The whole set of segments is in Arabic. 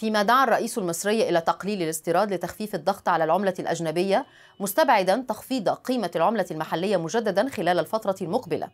فيما دعا الرئيس المصري إلى تقليل الاستيراد لتخفيف الضغط على العملة الأجنبية مستبعدا تخفيض قيمة العملة المحلية مجددا خلال الفترة المقبلة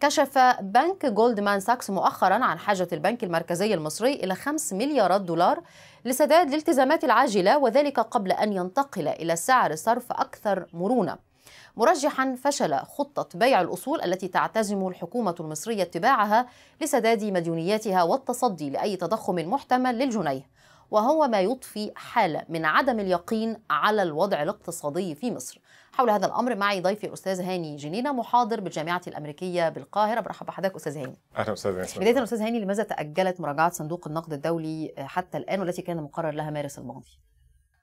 كشف بنك جولدمان ساكس مؤخرا عن حاجة البنك المركزي المصري إلى 5 مليارات دولار لسداد الالتزامات العاجلة وذلك قبل أن ينتقل إلى سعر صرف أكثر مرونة مرجحا فشل خطة بيع الأصول التي تعتزم الحكومة المصرية اتباعها لسداد مديونياتها والتصدي لأي تضخم محتمل للجنيه وهو ما يضفي حالة من عدم اليقين على الوضع الاقتصادي في مصر حول هذا الأمر معي ضيفي الأستاذ هاني جنينة محاضر بالجامعة الأمريكية بالقاهرة برحب بحضرتك أستاذ هاني أهلا أستاذ هاني. بداية أستاذ هاني لماذا تأجلت مراجعة صندوق النقد الدولي حتى الآن والتي كان مقرر لها مارس الماضي؟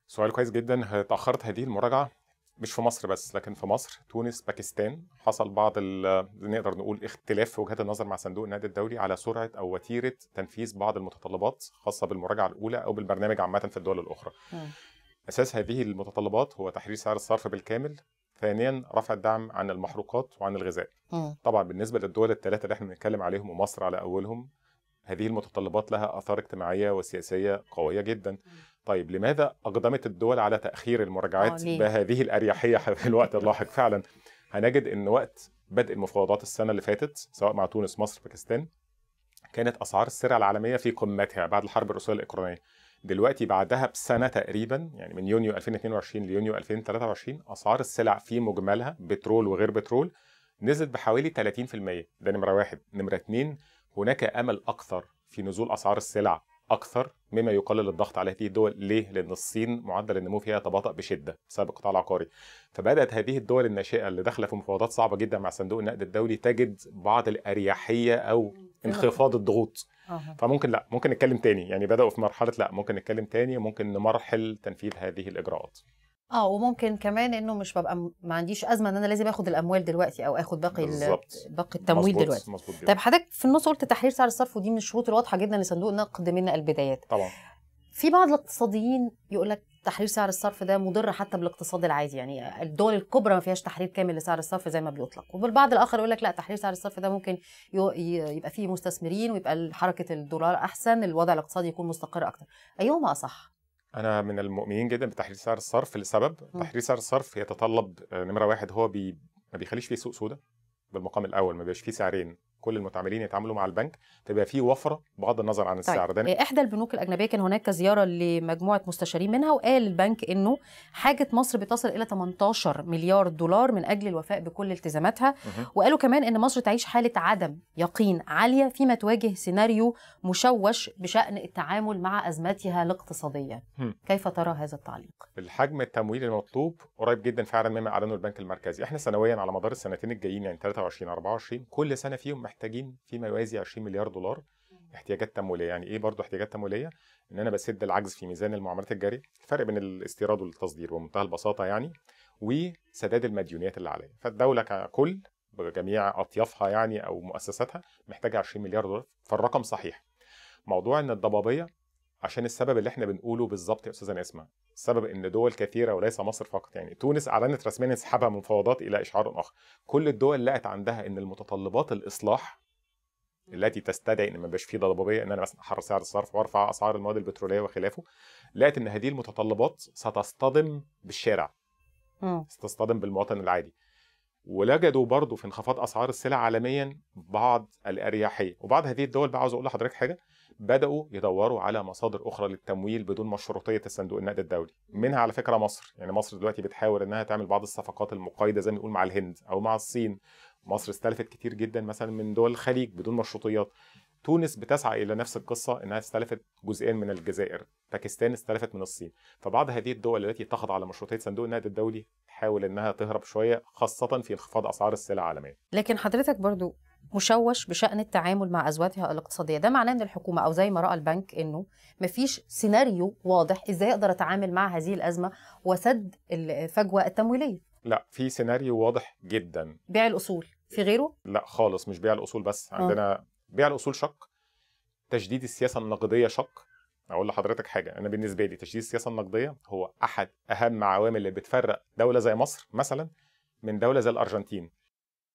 سؤال كويس جدا تأخرت هذه المراجعة مش في مصر بس لكن في مصر تونس باكستان حصل بعض نقدر نقول اختلاف في وجهات النظر مع صندوق النقد الدولي على سرعه او وتيره تنفيذ بعض المتطلبات خاصه بالمراجعه الاولى او بالبرنامج عامه في الدول الاخرى اساس هذه المتطلبات هو تحرير سعر الصرف بالكامل ثانيا رفع الدعم عن المحروقات وعن الغذاء طبعا بالنسبه للدول الثلاثه اللي احنا بنتكلم عليهم ومصر على اولهم هذه المتطلبات لها آثار اجتماعية وسياسية قوية جدا طيب لماذا أقدمت الدول على تأخير المراجعات آه، بهذه الأريحية في الوقت اللاحق فعلا هنجد أن وقت بدء المفاوضات السنة اللي فاتت سواء مع تونس مصر باكستان كانت أسعار السلع العالمية في قمتها بعد الحرب الروسية الأوكرانية دلوقتي بعدها بسنه تقريبا يعني من يونيو 2022 ليونيو 2023 اسعار السلع في مجملها بترول وغير بترول نزلت بحوالي 30% ده نمره واحد، نمره اثنين هناك امل اكثر في نزول اسعار السلع اكثر مما يقلل الضغط على هذه الدول ليه لان الصين معدل النمو فيها تباطأ بشده بسبب القطاع العقاري فبدات هذه الدول الناشئه اللي داخله في مفاوضات صعبه جدا مع صندوق النقد الدولي تجد بعض الاريحيه او انخفاض الضغوط فممكن لا ممكن نتكلم تاني يعني بداوا في مرحله لا ممكن نتكلم تاني ممكن نمرحل تنفيذ هذه الاجراءات اه وممكن كمان انه مش ببقى ما عنديش ازمه ان انا لازم اخد الاموال دلوقتي او اخد باقي باقي التمويل مزبوط. دلوقتي مزبوط طيب حضرتك في النص قلت تحرير سعر الصرف ودي من الشروط الواضحه جدا لصندوق نقد من البدايات طبعا في بعض الاقتصاديين يقول لك تحرير سعر الصرف ده مضر حتى بالاقتصاد العادي يعني الدول الكبرى ما فيهاش تحرير كامل لسعر الصرف زي ما بيطلق والبعض الاخر يقول لك لا تحرير سعر الصرف ده ممكن يبقى فيه مستثمرين ويبقى حركه الدولار احسن الوضع الاقتصادي يكون مستقر اكتر ايهما اصح انا من المؤمنين جدا بتحرير سعر الصرف لسبب تحرير سعر الصرف يتطلب آه، نمره واحد هو بي ما بيخليش فيه سوق سوده بالمقام الاول ما بيبقاش فيه سعرين كل المتعاملين يتعاملوا مع البنك تبقى في وفره بغض النظر عن السعر طيب. ده إيه احدى البنوك الاجنبيه كان هناك زياره لمجموعه مستشارين منها وقال البنك انه حاجه مصر بتصل الى 18 مليار دولار من اجل الوفاء بكل التزاماتها وقالوا كمان ان مصر تعيش حاله عدم يقين عاليه فيما تواجه سيناريو مشوش بشان التعامل مع ازماتها الاقتصاديه مه. كيف ترى هذا التعليق الحجم التمويل المطلوب قريب جدا فعلا مما اعلنه البنك المركزي احنا سنويا على مدار السنتين الجايين يعني 23 24 كل سنه فيهم محتاجين فيما يوازي 20 مليار دولار احتياجات تمويليه يعني ايه برضو احتياجات تمويليه ان انا بسد العجز في ميزان المعاملات الجاريه الفرق بين الاستيراد والتصدير بمنتهى البساطه يعني وسداد المديونيات اللي عليا فالدوله ككل بجميع اطيافها يعني او مؤسساتها محتاجه 20 مليار دولار فالرقم صحيح موضوع ان الضبابيه عشان السبب اللي احنا بنقوله بالظبط يا استاذه نسمه السبب ان دول كثيره وليس مصر فقط يعني تونس اعلنت رسميا انسحابها من مفاوضات الى اشعار اخر كل الدول لقت عندها ان المتطلبات الاصلاح التي تستدعي ان ما يبقاش في ضبابيه ان انا مثلا احرر سعر الصرف وارفع اسعار المواد البتروليه وخلافه لقت ان هذه المتطلبات ستصطدم بالشارع ستصطدم بالمواطن العادي ولجدوا برضه في انخفاض اسعار السلع عالميا بعض الاريحيه وبعض هذه الدول بقى عاوز اقول لحضرتك حاجه بداوا يدوروا على مصادر اخرى للتمويل بدون مشروطيه الصندوق النقد الدولي منها على فكره مصر يعني مصر دلوقتي بتحاول انها تعمل بعض الصفقات المقايده زي ما نقول مع الهند او مع الصين مصر استلفت كتير جدا مثلا من دول الخليج بدون مشروطيات تونس بتسعى الى نفس القصه انها استلفت جزئين من الجزائر باكستان استلفت من الصين فبعض هذه الدول التي تخضع على مشروطيه صندوق النقد الدولي تحاول انها تهرب شويه خاصه في انخفاض اسعار السلع عالميا لكن حضرتك برضو مشوش بشأن التعامل مع أزواتها الاقتصادية ده معناه أن الحكومة أو زي ما رأى البنك أنه مفيش سيناريو واضح إزاي أقدر أتعامل مع هذه الأزمة وسد الفجوة التمويلية لا في سيناريو واضح جدا بيع الأصول في غيره؟ لا خالص مش بيع الأصول بس آه. عندنا آه. بيع الأصول شق تجديد السياسة النقدية شق اقول لحضرتك حاجه انا بالنسبه لي تشديد السياسه النقديه هو احد اهم عوامل اللي بتفرق دوله زي مصر مثلا من دوله زي الارجنتين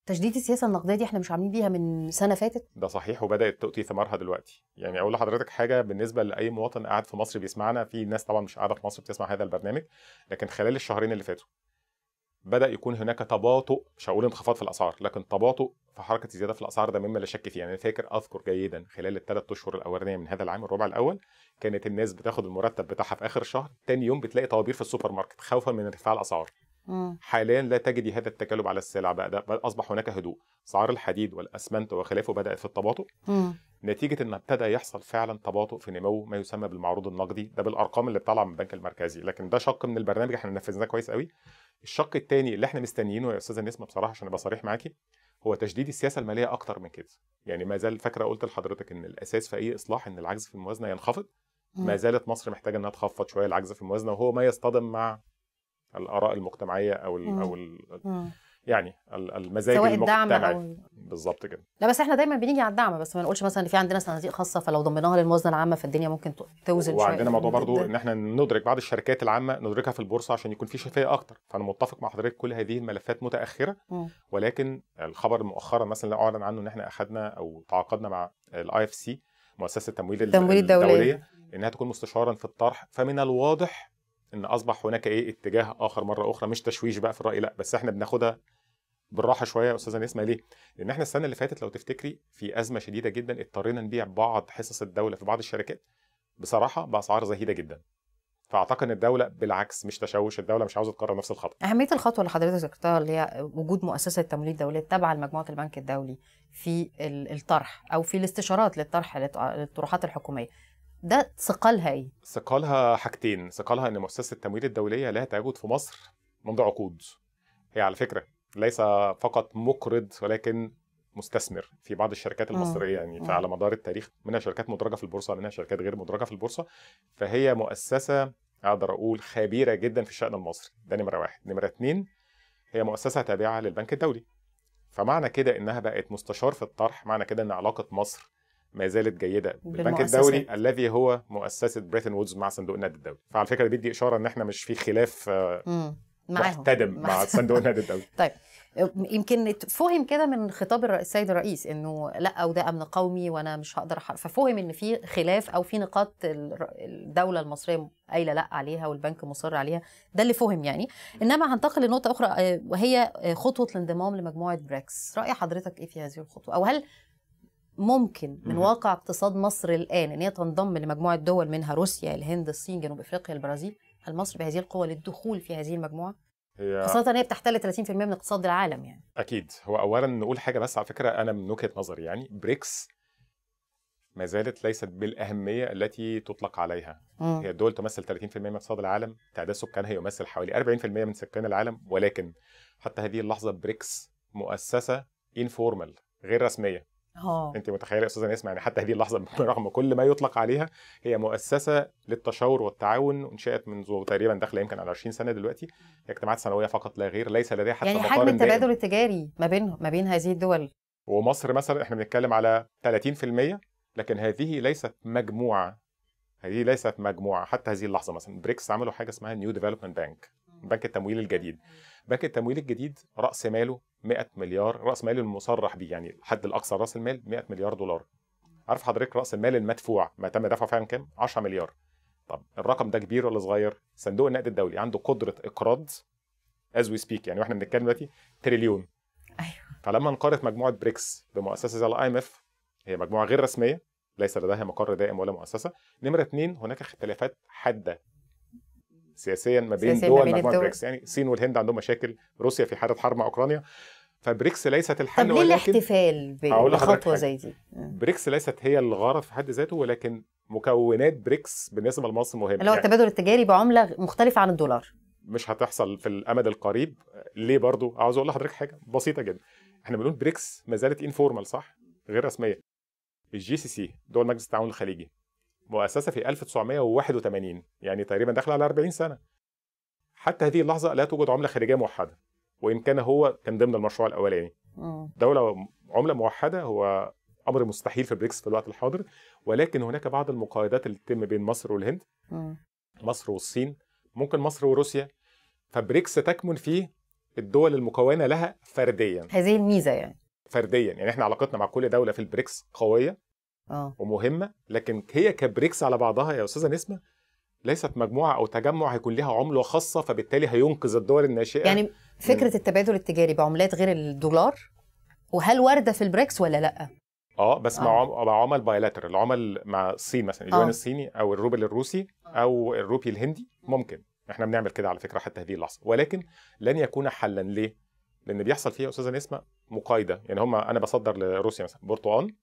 تجديد السياسه النقديه دي احنا مش عاملين بيها من سنه فاتت ده صحيح وبدات تؤتي ثمارها دلوقتي يعني اقول لحضرتك حاجه بالنسبه لاي مواطن قاعد في مصر بيسمعنا في ناس طبعا مش قاعده في مصر بتسمع هذا البرنامج لكن خلال الشهرين اللي فاتوا بدا يكون هناك تباطؤ مش هقول انخفاض في الاسعار لكن تباطؤ في حركه الزياده في الاسعار ده مما لا شك فيه يعني أنا فاكر اذكر جيدا خلال الثلاث اشهر الاولانيه من هذا العام الربع الاول كانت الناس بتاخد المرتب بتاعها في اخر الشهر تاني يوم بتلاقي طوابير في السوبر ماركت خوفا من ارتفاع الاسعار حاليا لا تجدي هذا التكالب على السلع بقى ده اصبح هناك هدوء اسعار الحديد والاسمنت وخلافه بدات في التباطؤ نتيجه ان ابتدى يحصل فعلا تباطؤ في نمو ما يسمى بالمعروض النقدي ده بالارقام اللي طالعه من البنك المركزي لكن ده شق من البرنامج احنا نفذناه كويس قوي الشق الثاني اللي احنا مستنيينه يا استاذه نسمه بصراحه عشان ابقى صريح معاكي هو تشديد السياسه الماليه اكتر من كده يعني ما زال فاكره قلت لحضرتك ان الاساس في اي اصلاح ان العجز في الموازنه ينخفض ما زالت مصر محتاجه انها تخفض شويه العجز في الموازنه وهو ما يصطدم مع الاراء المجتمعيه او الـ او الـ يعني المزاج سواء الدعم المجتمعي بالظبط كده لا بس احنا دايما بنيجي على الدعم بس ما نقولش مثلا ان في عندنا صناديق خاصه فلو ضمناها للموازنه العامه فالدنيا ممكن توزن شويه وعندنا موضوع برضو ان احنا ندرك بعض الشركات العامه ندركها في البورصه عشان يكون في شفافيه اكتر فانا متفق مع حضرتك كل هذه الملفات متاخره م. ولكن الخبر مؤخرا مثلا اللي اعلن عنه ان احنا اخذنا او تعاقدنا مع الاي اف سي مؤسسه التمويل, التمويل الدولية. الدوليه انها تكون مستشارا في الطرح فمن الواضح ان اصبح هناك ايه اتجاه اخر مره اخرى مش تشويش بقى في الراي لا بس احنا بناخدها بالراحه شويه يا استاذه نسمه ليه؟ لان احنا السنه اللي فاتت لو تفتكري في ازمه شديده جدا اضطرينا نبيع بعض حصص الدوله في بعض الشركات بصراحه باسعار زهيده جدا. فاعتقد ان الدوله بالعكس مش تشوش الدوله مش عاوزه تكرر نفس الخطوه. اهميه الخطوه اللي حضرتك ذكرتها اللي هي وجود مؤسسه تمويل الدوليه التابعه لمجموعه البنك الدولي في الطرح او في الاستشارات للطرح للطروحات الحكوميه ده ثقلها ايه؟ ثقلها حاجتين، ثقلها ان مؤسسه التمويل الدوليه لها تواجد في مصر منذ عقود. هي على فكره ليس فقط مقرض ولكن مستثمر في بعض الشركات المصريه يعني على مدار التاريخ منها شركات مدرجه في البورصه منها شركات غير مدرجه في البورصه فهي مؤسسه اقدر اقول خبيره جدا في الشان المصري ده نمره واحد نمره اتنين هي مؤسسه تابعه للبنك الدولي فمعنى كده انها بقت مستشار في الطرح معنى كده ان علاقه مصر ما زالت جيده بالبنك الدولي الذي هو مؤسسه بريتن وودز مع صندوق النقد الدولي فعلى فكره بيدي اشاره ان احنا مش في خلاف آه، محتدم مع صندوق النقد الدولي طيب يمكن اتفهم كده من خطاب الرئيس السيد الرئيس انه لا وده امن قومي وانا مش هقدر أحرق. ففهم ان في خلاف او في نقاط الدوله المصريه قايله لا عليها والبنك مصر عليها ده اللي فهم يعني انما هنتقل لنقطه اخرى آه، وهي خطوه الانضمام لمجموعه بريكس راي حضرتك ايه في هذه الخطوه او هل ممكن من واقع اقتصاد مصر الان ان هي تنضم لمجموعه دول منها روسيا الهند الصين جنوب افريقيا البرازيل هل مصر بهذه القوه للدخول في هذه المجموعه هي خاصة ان هي بتحتل 30% من اقتصاد العالم يعني اكيد هو اولا نقول حاجه بس على فكره انا من وجهه نظري يعني بريكس ما زالت ليست بالاهميه التي تطلق عليها مم. هي الدول تمثل 30% من اقتصاد العالم تعداد سكانها يمثل حوالي 40% من سكان العالم ولكن حتى هذه اللحظه بريكس مؤسسه انفورمال غير رسميه أوه. انت متخيله استاذه نسمع يعني حتى هذه اللحظه برغم كل ما يطلق عليها هي مؤسسه للتشاور والتعاون انشات منذ تقريبا داخله يمكن على 20 سنه دلوقتي هي اجتماعات سنويه فقط لا غير ليس لديها حتى يعني حجم التبادل التجاري ما بين ما بين هذه الدول ومصر مثلا احنا بنتكلم على 30% لكن هذه ليست مجموعه هذه ليست مجموعه حتى هذه اللحظه مثلا بريكس عملوا حاجه اسمها نيو ديفلوبمنت بانك بنك التمويل الجديد بنك التمويل الجديد راس ماله 100 مليار راس مال المصرح بيه يعني الحد الاقصى راس المال 100 مليار دولار عارف حضرتك راس المال المدفوع ما تم دفعه فعلا كام 10 مليار طب الرقم ده كبير ولا صغير صندوق النقد الدولي عنده قدره اقراض از وي سبيك يعني واحنا بنتكلم دلوقتي تريليون ايوه فلما انقرضت مجموعه بريكس بمؤسسه زي الاي ام اف هي مجموعه غير رسميه ليس لديها مقر دائم ولا مؤسسه نمره اثنين هناك اختلافات حاده سياسيا ما بين سياسيا دول مجموعه بريكس يعني الصين والهند عندهم مشاكل روسيا في حاله حرب مع اوكرانيا فبريكس ليست الحل طب ليه الاحتفال بخطوه زي دي آه. بريكس ليست هي الغرض في حد ذاته ولكن مكونات بريكس بالنسبه لمصر مهمه اللي هو يعني التبادل التجاري بعمله مختلفه عن الدولار مش هتحصل في الامد القريب ليه برضو عاوز اقول لحضرتك حاجه بسيطه جدا احنا بنقول بريكس ما زالت انفورمال صح غير رسميه الجي سي سي دول مجلس التعاون الخليجي مؤسسه في 1981 يعني تقريبا داخله على 40 سنه حتى هذه اللحظه لا توجد عمله خارجيه موحده وان كان هو كان ضمن المشروع الاولاني دوله عمله موحده هو امر مستحيل في البريكس في الوقت الحاضر ولكن هناك بعض المقايضات اللي تتم بين مصر والهند م. مصر والصين ممكن مصر وروسيا فبريكس تكمن فيه الدول المكونه لها فرديا هذه الميزه يعني فرديا يعني احنا علاقتنا مع كل دوله في البريكس قويه اه ومهمه لكن هي كبريكس على بعضها يا استاذه نسمه ليست مجموعه او تجمع هيكون لها عمله خاصه فبالتالي هينقذ الدول الناشئه يعني فكره من... التبادل التجاري بعملات غير الدولار وهل وارده في البريكس ولا لا؟ اه بس آه. مع مع عمل بايلاتر العمل مع الصين مثلا اليوان آه. الصيني او الروبل الروسي او الروبي الهندي ممكن احنا بنعمل كده على فكره حتى هذه اللحظه ولكن لن يكون حلا ليه؟ لان بيحصل فيها استاذه نسمه مقايده يعني هم انا بصدر لروسيا مثلا برتقال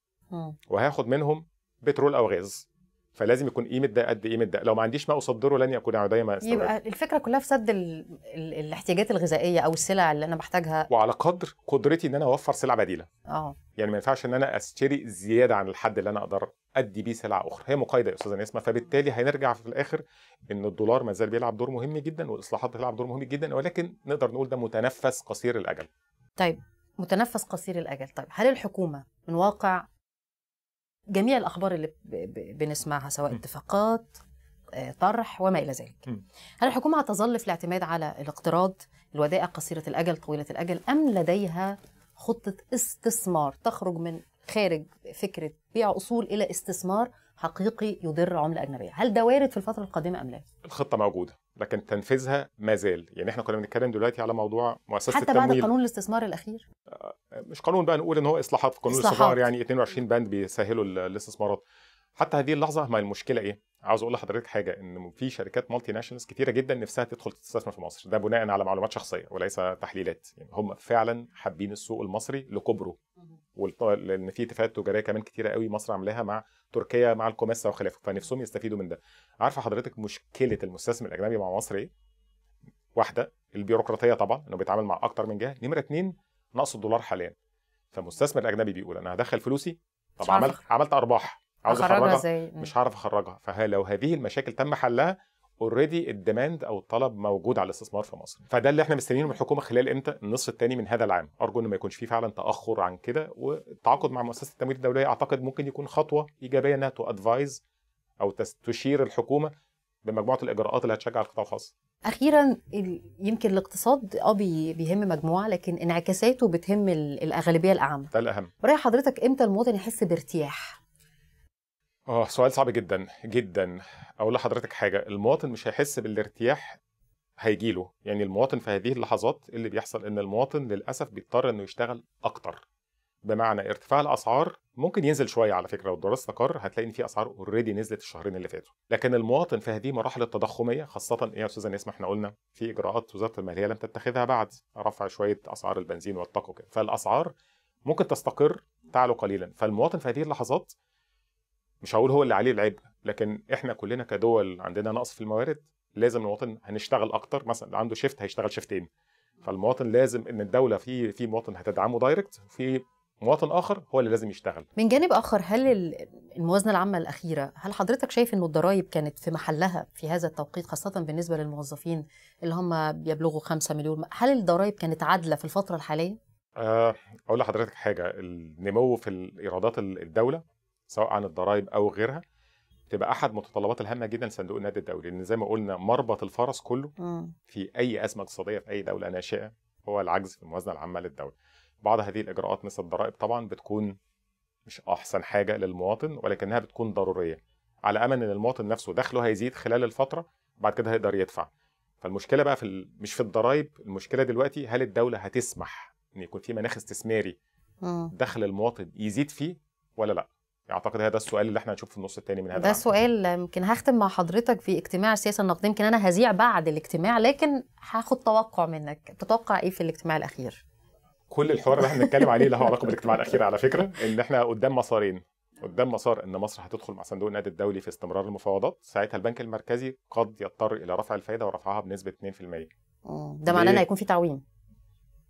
وهاخد منهم بترول او غاز فلازم يكون قيمه ده قد قيمه ده لو ما عنديش ما اصدره لن يكون عدايه ما يبقى الفكره كلها في سد ال... ال... الاحتياجات الغذائيه او السلع اللي انا بحتاجها وعلى قدر قدرتي ان انا اوفر سلع بديله اه يعني ما ينفعش ان انا اشتري زياده عن الحد اللي انا اقدر ادي بيه سلع اخرى هي مقايضه يا استاذه نسمه فبالتالي هنرجع في الاخر ان الدولار ما زال بيلعب دور مهم جدا والاصلاحات بتلعب دور مهم جدا ولكن نقدر نقول ده متنفس قصير الاجل طيب متنفس قصير الاجل طيب هل الحكومه من واقع جميع الاخبار اللي بنسمعها سواء اتفاقات آه، طرح وما الى ذلك. هل الحكومه هتظل في الاعتماد على الاقتراض الودائع قصيره الاجل طويله الاجل ام لديها خطه استثمار تخرج من خارج فكره بيع اصول الى استثمار حقيقي يضر عمله اجنبيه، هل ده وارد في الفتره القادمه ام لا؟ الخطه موجوده لكن تنفيذها ما زال يعني احنا كنا بنتكلم دلوقتي على موضوع مؤسسه حتى التمويل حتى بعد قانون الاستثمار الاخير آه، مش قانون بقى نقول ان هو اصلاحات في قانون الاستثمار يعني 22 بند بيسهلوا الاستثمارات حتى هذه اللحظه ما المشكله ايه عاوز اقول لحضرتك حاجه ان في شركات مالتي ناشونالز كتيره جدا نفسها تدخل تستثمر في مصر ده بناء على معلومات شخصيه وليس تحليلات يعني هم فعلا حابين السوق المصري لكبره لان في اتفاقات تجاريه كمان كتيره قوي مصر عاملاها مع تركيا مع الكوميسا وخلافه فنفسهم يستفيدوا من ده عارفه حضرتك مشكله المستثمر الاجنبي مع مصر ايه واحده البيروقراطيه طبعا انه بيتعامل مع اكتر من جهه نمره اتنين نقص الدولار حاليا فالمستثمر الاجنبي بيقول انا هدخل فلوسي طب عملت عملت ارباح عاوز اخرجها زي... مش هعرف اخرجها فلو هذه المشاكل تم حلها اوريدي الديماند او الطلب موجود على الاستثمار في مصر فده اللي احنا مستنيينه من الحكومه خلال امتى النصف الثاني من هذا العام ارجو ان ما يكونش فيه فعلا تاخر عن كده والتعاقد مع مؤسسه التمويل الدوليه اعتقد ممكن يكون خطوه ايجابيه انها تو ادفايز او تشير الحكومه بمجموعه الاجراءات اللي هتشجع القطاع الخاص اخيرا يمكن الاقتصاد اه بيهم مجموعه لكن انعكاساته بتهم الاغلبيه الاعمى ده الاهم راي حضرتك امتى المواطن يحس بارتياح اه سؤال صعب جدا جدا اقول لحضرتك حاجه المواطن مش هيحس بالارتياح هيجيله يعني المواطن في هذه اللحظات اللي بيحصل ان المواطن للاسف بيضطر انه يشتغل اكتر بمعنى ارتفاع الاسعار ممكن ينزل شويه على فكره لو الدراسه استقر هتلاقي ان في اسعار اوريدي نزلت الشهرين اللي فاتوا لكن المواطن في هذه المراحل التضخميه خاصه ايه يا استاذه نسمه احنا قلنا في اجراءات وزاره الماليه لم تتخذها بعد رفع شويه اسعار البنزين والطاقه وكده فالاسعار ممكن تستقر تعلو قليلا فالمواطن في هذه اللحظات مش هقول هو اللي عليه العبء لكن احنا كلنا كدول عندنا نقص في الموارد لازم المواطن هنشتغل اكتر مثلا عنده شيفت هيشتغل شيفتين فالمواطن لازم ان الدوله في في مواطن هتدعمه دايركت في مواطن اخر هو اللي لازم يشتغل من جانب اخر هل الموازنه العامه الاخيره هل حضرتك شايف ان الضرائب كانت في محلها في هذا التوقيت خاصه بالنسبه للموظفين اللي هم بيبلغوا 5 مليون هل الضرائب كانت عادله في الفتره الحاليه آه، اقول لحضرتك حاجه النمو في ايرادات الدوله سواء عن الضرائب او غيرها تبقى احد متطلبات الهامه جدا لصندوق النقد الدولي لان زي ما قلنا مربط الفرس كله في اي ازمه اقتصاديه في اي دوله ناشئه هو العجز في الموازنه العامه للدوله بعض هذه الاجراءات مثل الضرائب طبعا بتكون مش احسن حاجه للمواطن ولكنها بتكون ضروريه على امل ان المواطن نفسه دخله هيزيد خلال الفتره بعد كده هيقدر يدفع فالمشكله بقى في ال... مش في الضرايب المشكله دلوقتي هل الدوله هتسمح ان يكون في مناخ استثماري دخل المواطن يزيد فيه ولا لا اعتقد هذا السؤال اللي احنا هنشوفه في النص الثاني من هذا ده العمل. سؤال يمكن هختم مع حضرتك في اجتماع السياسه النقديه يمكن انا هذيع بعد الاجتماع لكن هاخد توقع منك تتوقع ايه في الاجتماع الاخير كل الحوار اللي احنا بنتكلم عليه له علاقه بالاجتماع الاخير على فكره ان احنا قدام مسارين قدام مسار ان مصر هتدخل مع صندوق النقد الدولي في استمرار المفاوضات ساعتها البنك المركزي قد يضطر الى رفع الفايده ورفعها بنسبه 2% ده معناه ان هيكون في تعويم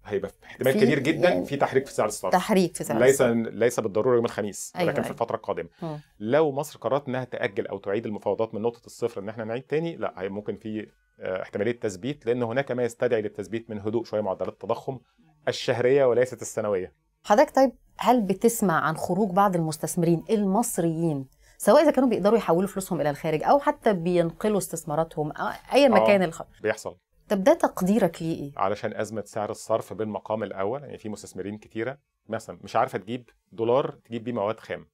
هيبقى احتمال كبير جدا يعني في تحريك في سعر الصرف تحريك في سعر ليس ليس بالضروره يوم الخميس أيوة ولكن أيوة. في الفتره القادمه م. لو مصر قررت انها تاجل او تعيد المفاوضات من نقطه الصفر ان احنا نعيد تاني لا ممكن في آه، احتماليه تثبيت لان هناك ما يستدعي للتثبيت من هدوء شويه معدلات التضخم الشهريه وليست السنويه حضرتك طيب هل بتسمع عن خروج بعض المستثمرين المصريين سواء اذا كانوا بيقدروا يحولوا فلوسهم الى الخارج او حتى بينقلوا استثماراتهم ايا مكان آه، كان الخط بيحصل طب ده تقديرك ليه ايه؟ علشان ازمه سعر الصرف بالمقام الاول يعني في مستثمرين كتيره مثلا مش عارفه تجيب دولار تجيب بيه مواد خام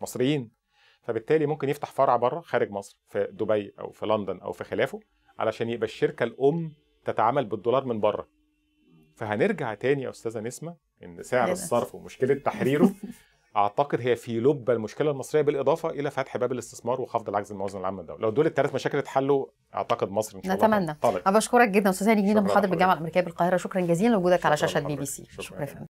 مصريين فبالتالي ممكن يفتح فرع بره خارج مصر في دبي او في لندن او في خلافه علشان يبقى الشركه الام تتعامل بالدولار من بره فهنرجع تاني يا استاذه نسمه ان سعر الصرف ومشكله تحريره اعتقد هي في لب المشكله المصريه بالاضافه الى فتح باب الاستثمار وخفض العجز الموازنه العامه للدوله لو دول الثلاث مشاكل اتحلوا اعتقد مصر ان شاء الله نتمنى انا بشكرك جدا استاذ هاني جنيده محاضر بالجامعه الامريكيه بالقاهره شكرا جزيلا لوجودك على شاشه بي بي سي شكرا, شكرا. شكرا.